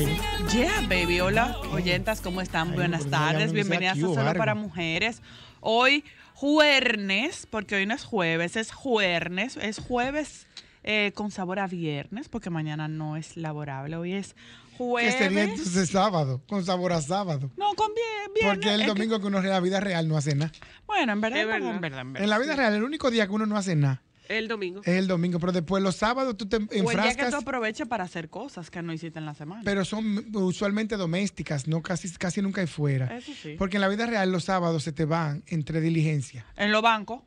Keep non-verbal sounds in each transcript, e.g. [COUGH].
ya Yeah, baby. Hola, oyentas, ¿cómo están? Buenas tardes. Bienvenidas a Solo para Mujeres. Hoy, jueves, porque hoy no es jueves, es jueves. Es jueves eh, con sabor a viernes, porque mañana no es laborable. Hoy es jueves. Que sería entonces sábado, con sabor a sábado. No, con bien, Porque el domingo que... uno en la vida real no hace nada. Bueno, en verdad, en verdad. En la vida real, el único día que uno no hace nada el domingo. El domingo, pero después los sábados tú te enfrascas. O que tú aproveches para hacer cosas que no hiciste en la semana. Pero son usualmente domésticas, no casi, casi nunca hay fuera. Eso sí. Porque en la vida real los sábados se te van entre diligencia. En los bancos.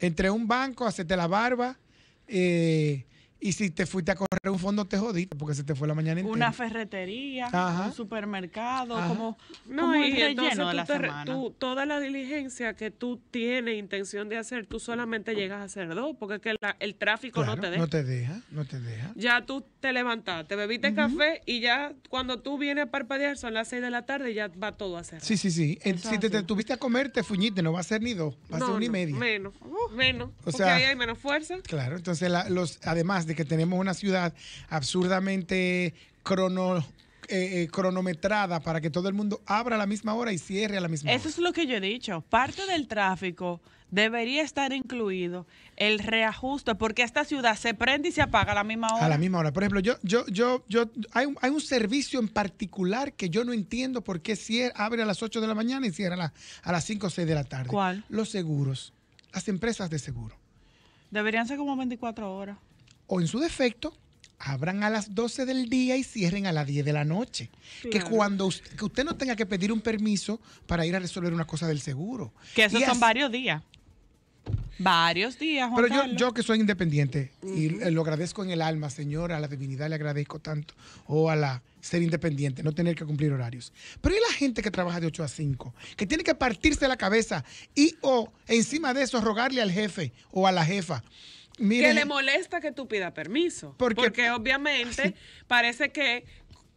Entre un banco, hacerte la barba, eh, y si te fuiste a correr un fondo, te jodiste porque se te fue la mañana entera. Una ferretería, un supermercado, como, no, y de la Tú, toda la diligencia que tú tienes intención de hacer, tú solamente llegas a hacer dos, porque el tráfico no te deja. No te deja, no te deja. Ya tú te levantaste, bebiste café y ya cuando tú vienes a parpadear son las seis de la tarde ya va todo a hacer Sí, sí, sí. si te, tuviste a comer, te fuñiste, no va a ser ni dos, va a ser una y medio. Menos, uh, menos. sea, porque ahí hay menos fuerza. Claro, entonces los además de que tenemos una ciudad absurdamente eh, eh, cronometrada para que todo el mundo abra a la misma hora y cierre a la misma hora. Eso es lo que yo he dicho. Parte del tráfico debería estar incluido el reajuste, porque esta ciudad se prende y se apaga a la misma hora. A la misma hora. Por ejemplo, yo, yo, yo, yo, hay un, servicio en particular que yo no entiendo por qué cierre abre a las 8 de la mañana y cierra a, a las 5 o 6 de la tarde. ¿Cuál? Los seguros, las empresas de seguro. Deberían ser como 24 horas o en su defecto, abran a las 12 del día y cierren a las 10 de la noche. Que cuando usted, no tenga que pedir un permiso para ir a resolver una cosa del seguro. Que esos son varios días. Varios días. Juan Pero yo, yo, que soy independiente y lo agradezco en el alma, señora, a la divinidad le agradezco tanto, o a la ser independiente, no tener que cumplir horarios. Pero hay la gente que trabaja de 8 a 5, que tiene que partirse la cabeza y o encima de eso rogarle al jefe o a la jefa? que le molesta que tú pidas permiso. porque obviamente [LAUGHS] parece que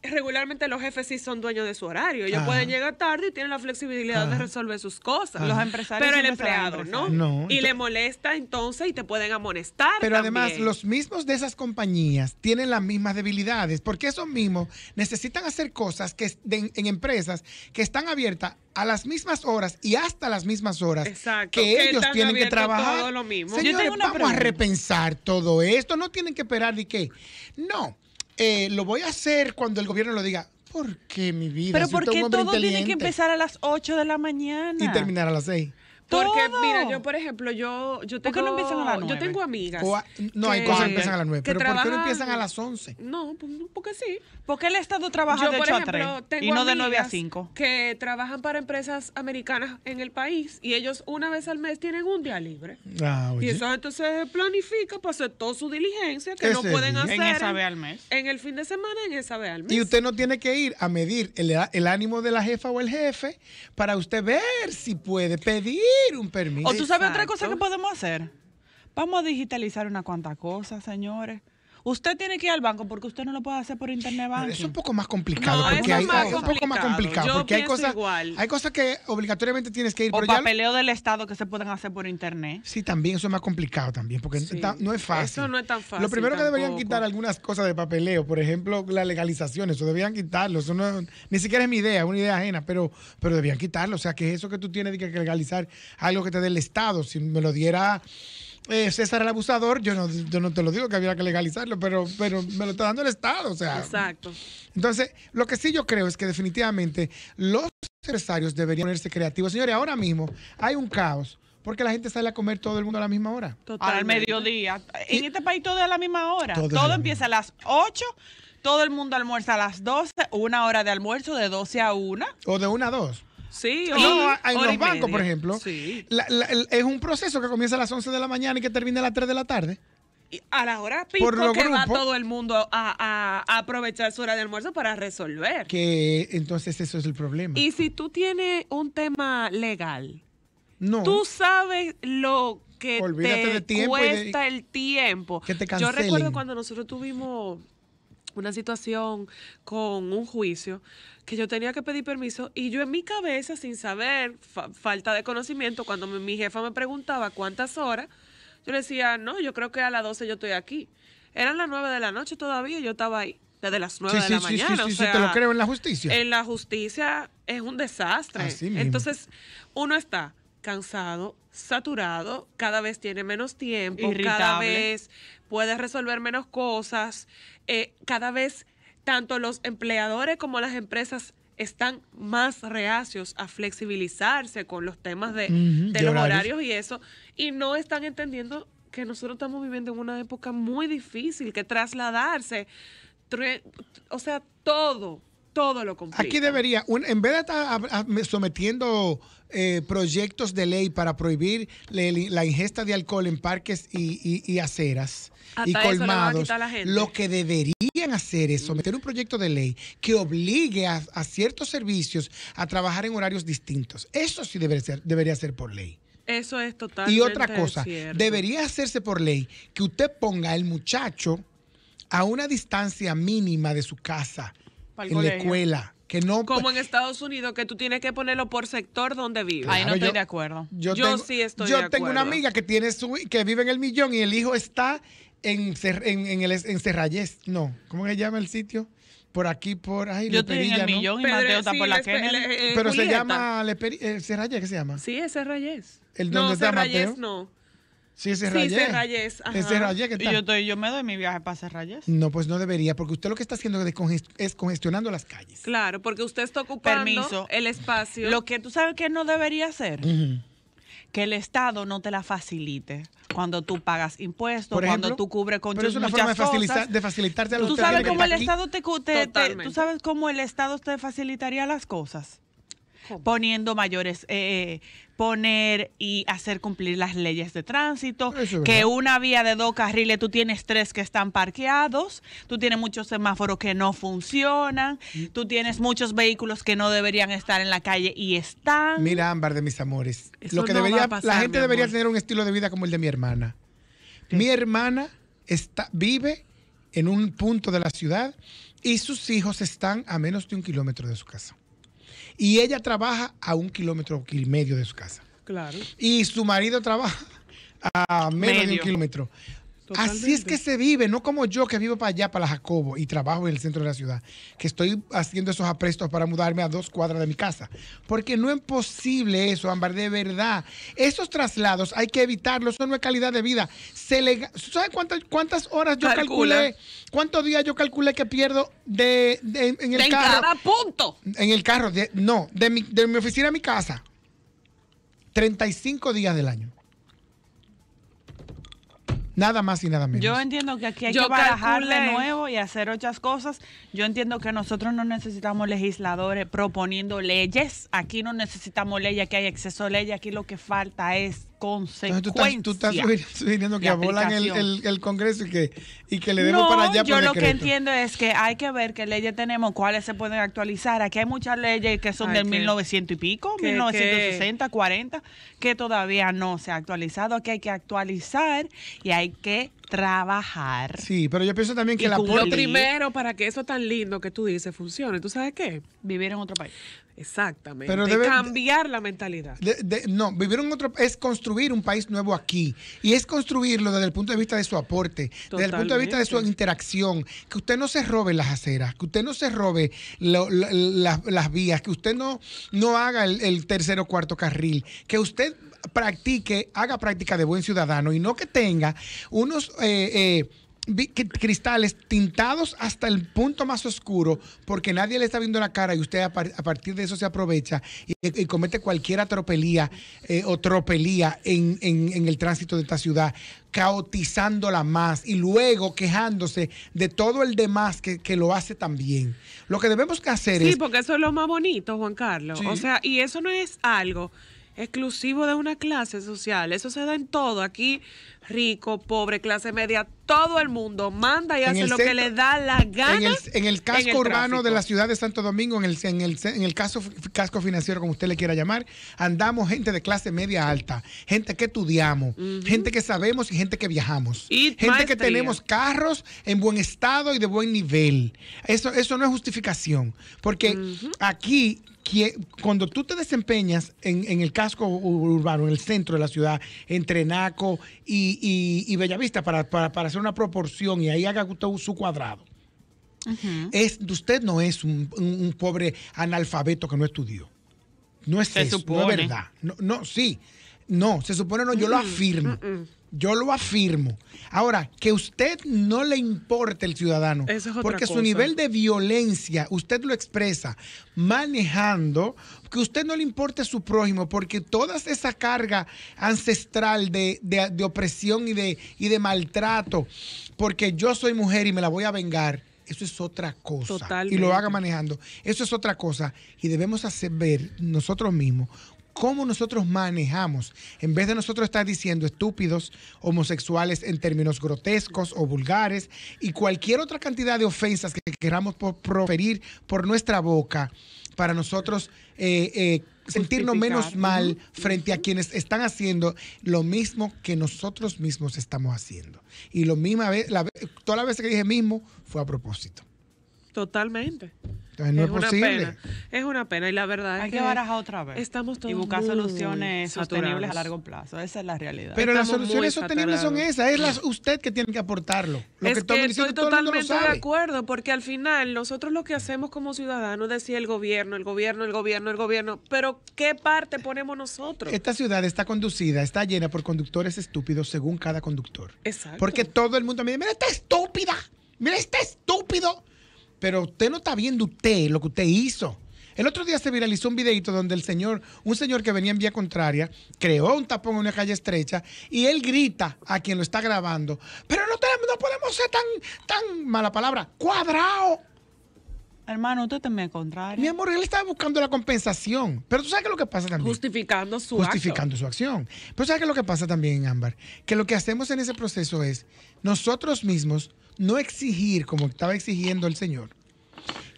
regularmente los jefes sí son dueños de su horario. Ellos pueden llegar tarde y tienen la flexibilidad de resolver sus cosas. Los empresarios. Pero el empleado, ¿no? y le molesta entonces y te pueden amonestar. Pero además, los mismos de esas compañías tienen las mismas debilidades, porque esos mismos necesitan hacer cosas que en empresas que están abiertas a las mismas horas y hasta las mismas horas que, ellos tienen que trabajar. Todo lo mismo. vamos a repensar todo esto. No tienen que esperar ni qué. No eh, lo voy a hacer cuando el gobierno lo diga. ¿Por qué mi vida? Pero ¿por porque todo tiene que empezar a las 8 de la mañana. Y terminar a las 6. Porque mira, yo por ejemplo, yo yo tengo Yo tengo amigas. no, hay cosas que empiezan a las 9, pero ¿por qué no empiezan a las 11? Pues, no, porque sí. Porque el Estado trabaja yo, de 8 ejemplo, a 3 y no de 9 a 5. Que trabajan para empresas americanas en el país y ellos una vez al mes tienen un día libre. Ah, y eso entonces planifica para hacer toda su diligencia que no pueden hacer en esa vez al mes. En el fin de semana en esa vez al mes. Y usted no tiene que ir a medir el ánimo de la jefa o el jefe para usted ver si puede pedir un permiso. O tú sabes otra cosa que podemos hacer. Vamos a digitalizar una cuanta cosas, señores. Usted tiene que ir al banco porque usted no lo puede hacer por internet banking. Es un poco más complicado. Es un poco más complicado. porque hay cosas, que obligatoriamente tienes que ir. O papeleo del Estado que se pueden hacer por internet. Sí, también eso es más complicado también porque no es fácil. Eso no es tan fácil. Lo primero que deberían quitar algunas cosas de papeleo, por ejemplo, la legalización, eso deberían quitarlo. Eso no, ni siquiera es mi idea, es una idea ajena, pero, pero deberían quitarlo. O sea, que eso que tú tienes que legalizar algo que te dé el Estado, si me lo diera eh, César el abusador, yo no, te lo digo que había que legalizarlo, pero, pero me lo está dando el Estado. O sea. Exacto. Entonces, lo que sí yo creo es que definitivamente los empresarios deberían ponerse creativos. Señores, ahora mismo hay un caos. Porque la gente sale a comer todo el mundo a la misma hora. Total, al mediodía. En este país todo es a la misma hora. Todo, todo empieza a las 8 todo el mundo almuerza a las 12, una hora de almuerzo de 12 a 1. O de 1 a 2. Sí, no, en los bancos, por ejemplo. es un proceso que comienza a las 11 de la mañana y que termina a las 3 de la tarde. Y a la hora pico que va todo el mundo a, aprovechar su hora de almuerzo para resolver. Que entonces eso es el problema. Y si tú tienes un tema legal, no. tú sabes lo que te cuesta el tiempo. Yo recuerdo cuando nosotros tuvimos una situación con un juicio, que yo tenía que pedir permiso y yo en mi cabeza, sin saber, falta de conocimiento, cuando mi, jefa me preguntaba cuántas horas, yo le decía, no, yo creo que a las 12 yo estoy aquí. Eran las 9 de la noche todavía y yo estaba ahí desde las 9 de la sí, mañana. o sea, te lo creo en la justicia. En la justicia es un desastre. Entonces, uno está cansado, saturado, cada vez tiene menos tiempo, cada vez puedes resolver menos cosas. Eh, cada vez tanto los empleadores como las empresas están más reacios a flexibilizarse con los temas de, los horarios y eso, y no están entendiendo que nosotros estamos viviendo en una época muy difícil, que trasladarse, o sea, todo todo lo complica. Aquí debería, en vez de estar sometiendo eh, proyectos de ley para prohibir la ingesta de alcohol en parques y, aceras y colmados, lo que deberían hacer es someter un proyecto de ley que obligue a, ciertos servicios a trabajar en horarios distintos. Eso sí debería ser, debería ser por ley. Eso es totalmente. Y otra cosa, debería hacerse por ley que usted ponga al muchacho a una distancia mínima de su casa en la escuela. Como pues en Estados Unidos, que tú tienes que ponerlo por sector donde vive. Ahí no estoy de acuerdo. Yo, sí estoy de acuerdo. Yo tengo una amiga que tiene su, que vive en el millón y el hijo está en, en, el, en No, ¿cómo se llama el sitio? por aquí, por ahí, Yo estoy en el millón y Mateo está por la Kennedy. Eh, eh, Pero se llama Leperi, eh, ¿Qué se llama? Sí, es Cerrayes. no, está Mateo? No, Sí, es Y yo, estoy, yo me doy mi viaje para Cerrayes. No, pues no debería, porque usted lo que está haciendo es, congestionando las calles. Claro, porque usted está ocupando el espacio. Lo que tú sabes que no debería hacer. Que el Estado no te la facilite cuando tú pagas impuestos, cuando tú cubres con pero es una forma de, facilitar, facilitarte a los ¿Tú sabes cómo el Estado tú sabes cómo el Estado te facilitaría las cosas poniendo mayores, eh, eh, poner y hacer cumplir las leyes de tránsito, que una vía de dos carriles tú tienes tres que están parqueados, tú tienes muchos semáforos que no funcionan, mm. tú tienes muchos vehículos que no deberían estar en la calle y están. Mira, Ámbar de mis amores, lo que debería, la gente debería tener un estilo de vida como el de mi hermana. Mi hermana está, vive en un punto de la ciudad y sus hijos están a menos de un kilómetro de su casa. Y ella trabaja a un kilómetro y medio de su casa. Claro. Y su marido trabaja a menos de un kilómetro. Así es que se vive, no como yo que vivo para allá, para la Jacobo, y trabajo en el centro de la ciudad, que estoy haciendo esos aprestos para mudarme a dos cuadras de mi casa. Porque no es posible eso, Ámbar, de verdad. Esos traslados hay que evitarlos, eso no es calidad de vida. Se ¿Sabes cuántas, cuántas horas yo calculé? ¿Cuántos días yo calculé que pierdo de, en, el carro? En punto. En el carro, no, de mi, de mi oficina a mi casa. 35 días del año. Nada más y nada menos. Yo entiendo que aquí hay que barajar de nuevo y hacer otras cosas. Yo entiendo que nosotros no necesitamos legisladores proponiendo leyes. Aquí no necesitamos leyes, aquí hay exceso de leyes. Aquí lo que falta es consecuencias. tú estás, [LAUGHS] que abolan el, Congreso y que, y que le demos para allá. Yo lo que entiendo es que hay que ver qué leyes tenemos, cuáles se pueden actualizar. Aquí hay muchas leyes que son del 1900 y pico, 1960, 40, que todavía no se ha actualizado, que hay que actualizar y hay que trabajar. Sí, pero yo pienso también que la Lo primero para que eso tan lindo que tú dices funcione, ¿tú sabes qué? Vivir en otro país. Exactamente. Pero cambiar la mentalidad. no, vivir en otro es construir un país nuevo aquí y es construirlo desde el punto de vista de su aporte, desde el punto de vista de su interacción, que usted no se robe las aceras, que usted no se robe las vías, que usted no no haga el, tercero tercer o cuarto carril, que usted practique, haga práctica de buen ciudadano y no que tenga unos eh, eh cristales tintados hasta el punto más oscuro porque nadie le está viendo la cara y usted a, partir de eso se aprovecha y, comete cualquier atropelía eh, o tropelía en, en, el tránsito de esta ciudad caotizándola más y luego quejándose de todo el demás que, lo hace también. Lo que debemos hacer es... Sí, porque eso es lo más bonito, Juan Carlos. O sea, y eso no es algo exclusivo de una clase social. Eso se da en todo. Aquí, rico, pobre, clase media, todo el mundo manda y hace lo que le da la gana. En el, en casco urbano de la ciudad de Santo Domingo, en el, en el, casco financiero, como usted le quiera llamar, andamos gente de clase media alta, gente que estudiamos, gente que sabemos y gente que viajamos. gente que tenemos carros en buen estado y de buen nivel. Eso, eso no es justificación, porque aquí cuando tú te desempeñas en, el casco urbano, en el centro de la ciudad, entre Naco y, Bellavista, para, hacer una proporción y ahí haga usted su cuadrado, usted no es un, pobre analfabeto que no estudió. No es no es verdad. No, sí. No, se supone no, yo lo mm, afirmo. Mm, mm. Yo lo afirmo. Ahora, que usted no le importe el ciudadano, porque su nivel de violencia, usted lo expresa manejando, que usted no le importe su prójimo, porque toda esa carga ancestral de, opresión y de, y de maltrato, porque yo soy mujer y me la voy a vengar, eso es otra cosa. Y lo haga manejando. Eso es otra cosa. Y debemos hacer ver nosotros mismos cómo nosotros manejamos, en vez de nosotros estar diciendo estúpidos, homosexuales en términos grotescos o vulgares y cualquier otra cantidad de ofensas que queramos proferir por nuestra boca para nosotros eh, eh, sentirnos menos mal frente a quienes están haciendo lo mismo que nosotros mismos estamos haciendo. Y lo misma vez, toda la vez que dije mismo fue a propósito. Totalmente es, una pena. Es una pena y la verdad Hay que, barajar otra vez. Estamos todos y buscar soluciones sostenibles a largo plazo. Esa es la realidad. Pero las soluciones sostenibles son esas. Es las, usted que tiene que aportarlo. Lo que, estoy todo totalmente de acuerdo porque al final nosotros lo que hacemos como ciudadanos decía el gobierno, el gobierno, el gobierno, el gobierno. Pero ¿qué parte ponemos nosotros? Esta ciudad está conducida, está llena por conductores estúpidos según cada conductor. Exacto. Porque todo el mundo me dice, mira, está estúpida. Mira, está estúpido pero usted no está viendo usted lo que usted hizo. El otro día se viralizó un videito donde el señor, un señor que venía en vía contraria, creó un tapón en una calle estrecha y él grita a quien lo está grabando, pero no, tenemos, no podemos ser tan, tan, mala palabra, cuadrado. Hermano, tú también contrario. Mi amor, él estaba buscando la compensación. Pero tú sabes que lo que pasa también. Justificando su acción. Justificando su acción. Pero sabes qué es lo que pasa también, Ámbar. Que lo que hacemos en ese proceso es nosotros mismos no exigir, como estaba exigiendo el Señor,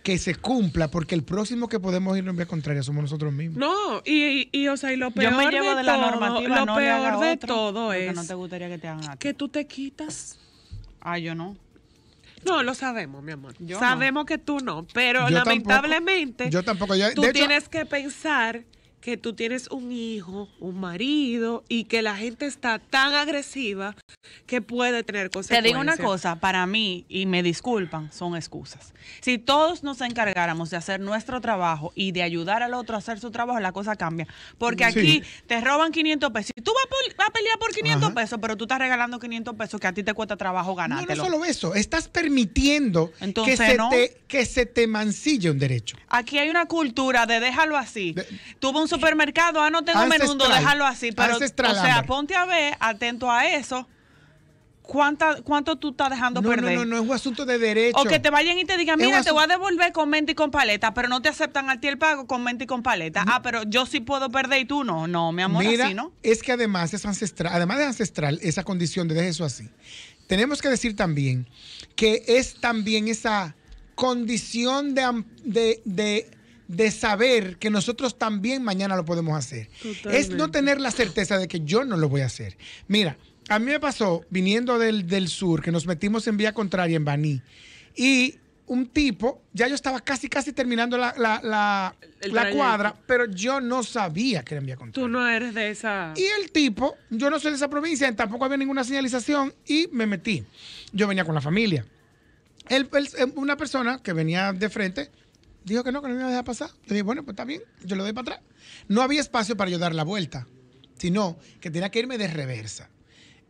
que se cumpla, porque el próximo que podemos ir en vía contraria somos nosotros mismos. No, y, y, y o sea, y lo peor Yo me llevo de, la todo, normativa, lo peor de todo es te gustaría que, te hagan que tú te quitas. Ah, yo no. No, lo sabemos, mi amor. sabemos que tú no, pero lamentablemente yo tampoco. tú tienes que pensar que tú tienes un hijo, un marido y que la gente está tan agresiva que puede tener consecuencias. Te digo una cosa, para mí, y me disculpan, son excusas. Si todos nos encargáramos de hacer nuestro trabajo y de ayudar al otro a hacer su trabajo, la cosa cambia. Porque aquí te roban 500 pesos. tú vas, a pelear por 500 pesos, pero tú estás regalando 500 pesos que a ti te cuesta trabajo ganar. No, no solo eso, estás permitiendo que, se te, que mancille un derecho. Aquí hay una cultura de déjalo así. un supermercado, ah, no tengo menudo, dejarlo así. Pero, o sea, ponte a ver, atento a eso. ¿Cuánta, ¿Cuánto tú estás dejando perder? No, no, no, es un asunto de derecho. O que te vayan y te digan, mira, te voy a devolver con mente y con paleta, pero no te aceptan al ti el pago con mente y con paleta. Ah, pero yo sí puedo perder y tú no. No, mi amor, así no. Es que además es ancestral, además de ancestral, esa condición de dejar eso así. Tenemos que decir también que es también esa condición de, de de saber que nosotros también mañana lo podemos hacer. Es no tener la certeza de que yo no lo voy a hacer. Mira, a mí me pasó viniendo del, sur, que nos metimos en vía contraria en Baní, y un tipo, ya yo estaba casi, casi terminando la, cuadra, pero yo no sabía que era en vía contraria. Tú no eres de esa... Y el tipo, yo no soy de esa provincia, tampoco había ninguna señalización, y me metí. Yo venía con la familia. una persona que venía de frente dijo que no, que no me iba a dejar pasar. Yo dije, bueno, pues está bien, yo lo doy para atrás. No había espacio para yo dar la vuelta, sino que tenía que irme de reversa.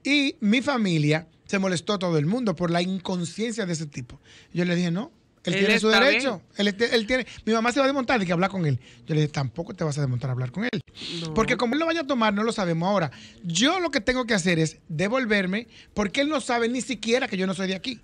Y mi familia se molestó todo el mundo por la inconsciencia de ese tipo. Yo le dije, no, él, tiene su derecho. Este, él, tiene, mi mamá se va a desmontar, de que hablar con él. Yo le dije, tampoco te vas a desmontar a hablar con él. Porque como él lo vaya a tomar, no lo sabemos ahora. Yo lo que tengo que hacer es devolverme, porque él no sabe ni siquiera que yo no soy de aquí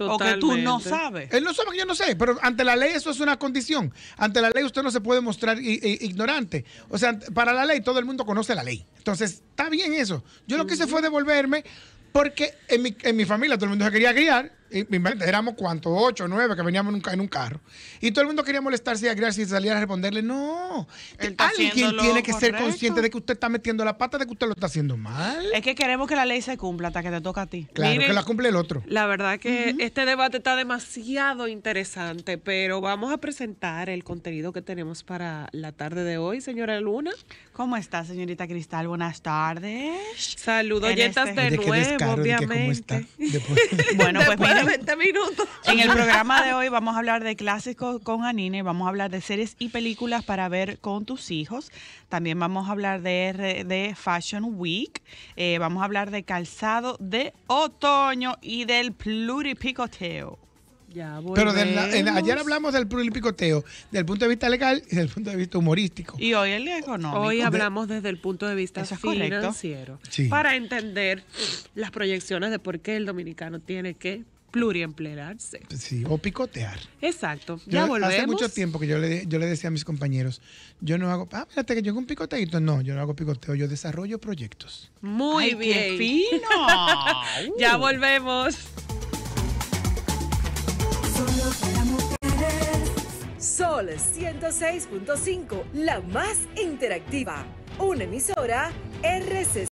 o que tú no sabes. Él no sabe que yo no sé, pero ante la ley eso es una condición. Ante la ley usted no se puede mostrar ignorante. O sea, para la ley todo el mundo conoce la ley. Entonces, está bien eso. Yo lo que hice fue devolverme porque en mi, en mi familia todo el mundo se quería criar éramos cuántos, ocho, nueve, que veníamos en un, en un, carro. Y todo el mundo quería molestarse y agregarse y salir a responderle, no, alguien tiene que ser consciente de que usted está metiendo la pata, de que usted lo está haciendo mal. Es que queremos que la ley se cumpla hasta que te toca a ti. Claro, que la cumple el otro. La verdad que este debate está demasiado interesante, pero vamos a presentar el contenido que tenemos para la tarde de hoy, señora Luna. ¿Cómo está, señorita Cristal? Buenas tardes. Saludos, este... de nuevo, obviamente. Está? bueno, pues minutos. En el programa de hoy vamos a hablar de clásicos con Anine, vamos a hablar de series y películas para ver con tus hijos. También vamos a hablar de, de Fashion Week. Eh, vamos a hablar de calzado de otoño y del pluripicoteo. Ya Pero ayer hablamos del pluripicoteo, del punto de vista legal y del punto de vista humorístico. Y hoy el económico. Hoy hablamos desde el punto de vista financiero. Para entender las proyecciones de por qué el dominicano tiene que pluriemplearse. Sí, o picotear. Exacto. Ya volvemos. Hace mucho tiempo que yo le, yo le decía a mis compañeros, yo no hago, ah, fíjate que yo hago un picoteito. No, yo no hago picoteo, yo desarrollo proyectos. Muy bien. fino. [LAUGHS] Ya volvemos. Solo Sol 106.5, la más interactiva. Una emisora RCC.